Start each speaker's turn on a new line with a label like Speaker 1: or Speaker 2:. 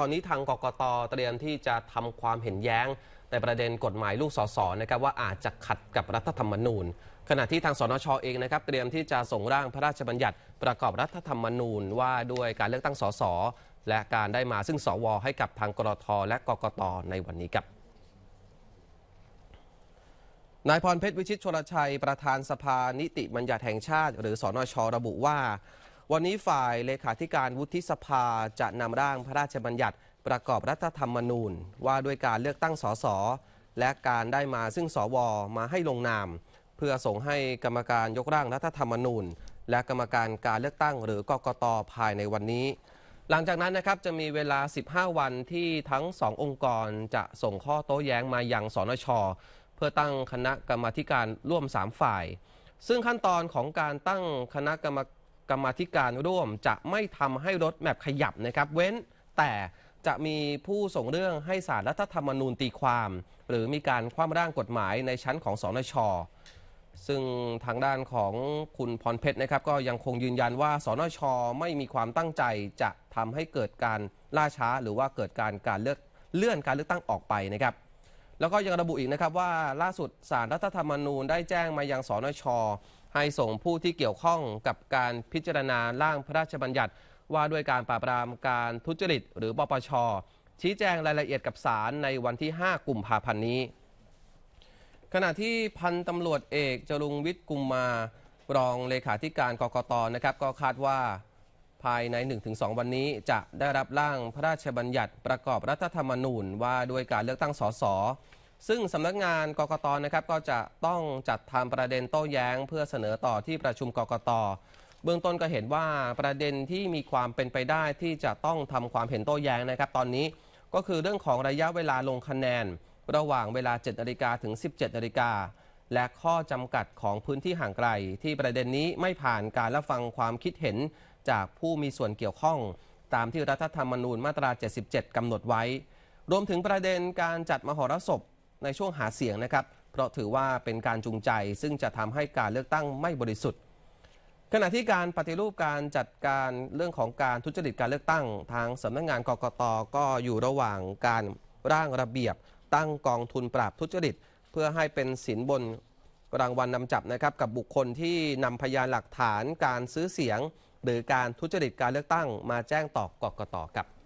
Speaker 1: ตอนนี้ทางกกตเตรียมที่จะทำความเห็นแย้งในประเด็นกฎหมายลูกสสนะครับว่าอาจจะขัดกับรัฐธรรมนูญ ขณะที่ทางสนชอเองนะครับเตรียมที่จะส่งร่างพระราชบัญญัติประกอบรัฐธรรมนูญว่าด้วยการเลือกตั้งสสและการได้มาซึ่งสวให้กับทางกรทและกกต ในวันนี้ครับ นายพรเพชรวิชิตชลชัยประธานสภานิติบัญญัติแห่งชาติ หรือสอนชระบุว่าวันนี้ฝ่ายเลขาธิการวุฒิสภาจะนำร่างพระราชบัญญัติประกอบรัฐธรรมนูญ ว่าด้วยการเลือกตั้งสสและการได้มาซึ่งสวมาให้ลงนาม เพื่อส่งให้กรรมการยกร่างรัฐธรรมนูญ และกรรมการการเลือกตั้งหรือกกตภายในวันนี้ หลังจากนั้นนะครับจะมีเวลา 15 วันที่ทั้งสององค์กรจะส่งข้อโต้แย้งมายังสนชเพื่อตั้งคณะกรรมการร่วม 3 ฝ่าย ซึ่งขั้นตอนของการตั้งคณะกรรมการกรรมธิการร่วมจะไม่ทำให้รถแมพขยับนะครับ เว้นแต่จะมีผู้ส่งเรื่องให้สารรัฐธรรมนูญตีความ หรือมีการคว่ำร่างกฎหมายในชั้นของสอนชซึ่งทางด้านของคุณพรเพชรนะครับก็ยังคงยืนยันว่าสนชไม่มีความตั้งใจจะทำให้เกิดการล่าช้า หรือว่าเกิดการการเลือกเลื่อนการเลือกตั้งออกไปนะครับ แล้วก็ยังระบุอีกนะครับว่าล่าสุดสารรัฐธรรมนูญได้แจ้งมายังสนชให้ส่งผู้ที่เกี่ยวข้องกับการพิจารณาร่างพระราชบัญญัติ ว่าด้วยการปราบปรามการทุจริตหรือปปช ชี้แจงรายละเอียดกับศาลในวันที่ 5กุมภาพันธ์นี้ ขณะที่พันตำรวจเอกจรุงวิทย์กุมมารองเลขาธิการกกตนะครับก็คาดว่าภายใน 1-2 วันนี้จะได้รับร่างพระราชบัญญัติประกอบรัฐธรรมนูญว่าด้วยการเลือกตั้งสสซึ่งสำนักงานกกตนะครับก็จะต้องจัดทำประเด็นโต้แย้ง เพื่อเสนอต่อที่ประชุมกกต เบื้องต้นก็เห็นว่าประเด็นที่มีความเป็นไปได้ที่จะต้องทำความเห็นโต้แย้งนะครับ ตอนนี้ก็คือเรื่องของระยะเวลาลงคะแนน ระหว่างเวลา7นาฬิกาถึง17นาฬิกา และข้อจำกัดของพื้นที่ห่างไกลที่ประเด็นนี้ไม่ผ่านการรับฟังความคิดเห็นจากผู้มีส่วนเกี่ยวข้องตามที่รัฐธรรมนูญมาตรา 77กำหนดไว้ รวมถึงประเด็นการจัดมหรสพในช่วงหาเสียงนะครับเพราะถือว่าเป็นการจูงใจซึ่งจะทำให้การเลือกตั้งไม่บริสุทธิ์ ขณะที่การปฏิรูปการจัดการเรื่องของการทุจริตการเลือกตั้งทางสำนักงงานกกตก็อยู่ระหว่างการร่างระเบียบตั้งกองทุนปราบทุจริต เพื่อให้เป็นสินบนรางวัลนนำจับนะครับกับบุคคลที่นำพยานหลักฐานการซื้อเสียง หรือการทุจริตการเลือกตั้ง มาแจ้งต่อกกตครับ